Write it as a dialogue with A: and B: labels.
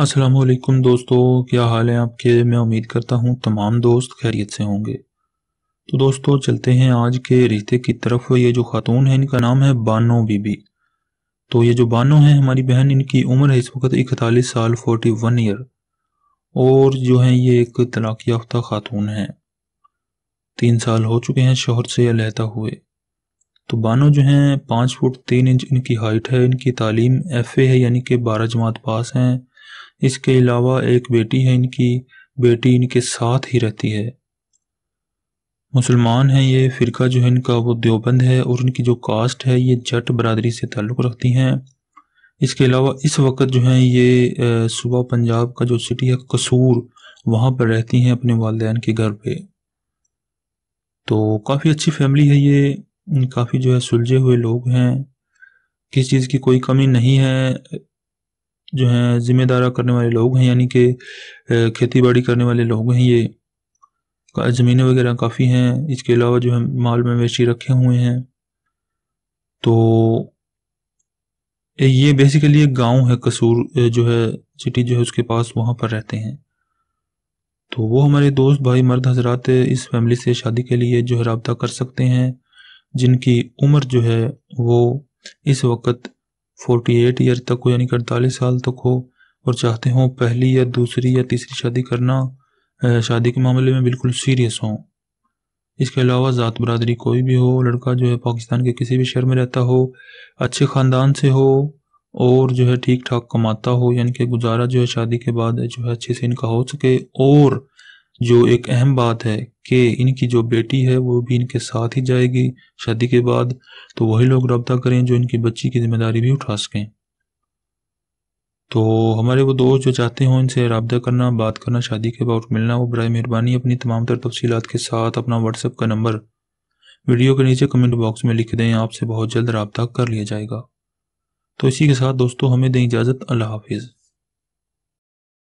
A: असलकुम दोस्तों क्या हाल है आपके मैं उम्मीद करता हूँ तमाम दोस्त खैरियत से होंगे तो दोस्तों चलते हैं आज के रिश्ते की तरफ ये जो खातून है इनका नाम है बानो बीबी तो ये जो बानो है हमारी बहन इनकी उम्र है इस वक्त इकतालीस साल फोर्टी वन ईयर और जो है ये एक तलाक़ याफ्ता खातून है तीन साल हो चुके हैं शोहर से लहता हुए तो बानो जो हैं पाँच फुट तीन इंच इनकी हाइट है इनकी तालीम एफ़ ए है यानी कि बारह जमात पास हैं इसके अलावा एक बेटी है इनकी बेटी इनके साथ ही रहती है मुसलमान हैं ये फ़िरका जो है इनका वो देवबंद है और इनकी जो कास्ट है ये जट बरदरी से ताल्लुक़ रखती हैं इसके अलावा इस वक्त जो है ये सुबह पंजाब का जो सिटी है कसूर वहाँ पर रहती हैं अपने वालदेन के घर पे तो काफ़ी अच्छी फैमिली है ये काफ़ी जो है सुलझे हुए लोग हैं किस चीज़ की कोई कमी नहीं है जो है ज़िम्मेदारा करने वाले लोग हैं यानी कि खेती बाड़ी करने वाले लोग हैं ये ज़मीनें वगैरह काफ़ी हैं इसके अलावा जो है माल मवेशी रखे हुए हैं तो ये बेसिकली एक गांव है कसूर जो है सिटी जो है उसके पास वहाँ पर रहते हैं तो वो हमारे दोस्त भाई मर्द हजरात इस फैमिली से शादी के लिए जो है रबता कर सकते हैं जिनकी उम्र जो है वो इस वक्त फोर्टी एट ईयर तक हो यानी कि अड़तालीस साल तक हो और चाहते हों पहली या दूसरी या तीसरी शादी करना शादी के मामले में बिल्कुल सीरियस हों इसके अलावा ज़ात बरदरी कोई भी हो लड़का जो है पाकिस्तान के किसी भी शहर में रहता हो अच्छे ख़ानदान से हो और जो है ठीक ठाक कमाता हो यानी कि गुजारा जो है शादी के बाद जो है अच्छे से इनका हो सके और जो एक अहम बात है कि इनकी जो बेटी है वो भी इनके साथ ही जाएगी शादी के बाद तो वही लोग रबता करें जो इनकी बच्ची की जिम्मेदारी भी उठा सकें तो हमारे वो दोस्त जो चाहते हों इनसे रबा करना बात करना शादी के बाद मिलना वो बर मेहरबानी अपनी तमाम तर तफसीत के साथ अपना व्हाट्सएप का नंबर वीडियो के नीचे कमेंट बॉक्स में लिख दें आपसे बहुत जल्द रबता कर लिया जाएगा तो इसी के साथ दोस्तों हमें दें इजाज़त अल्लाह हाफिज़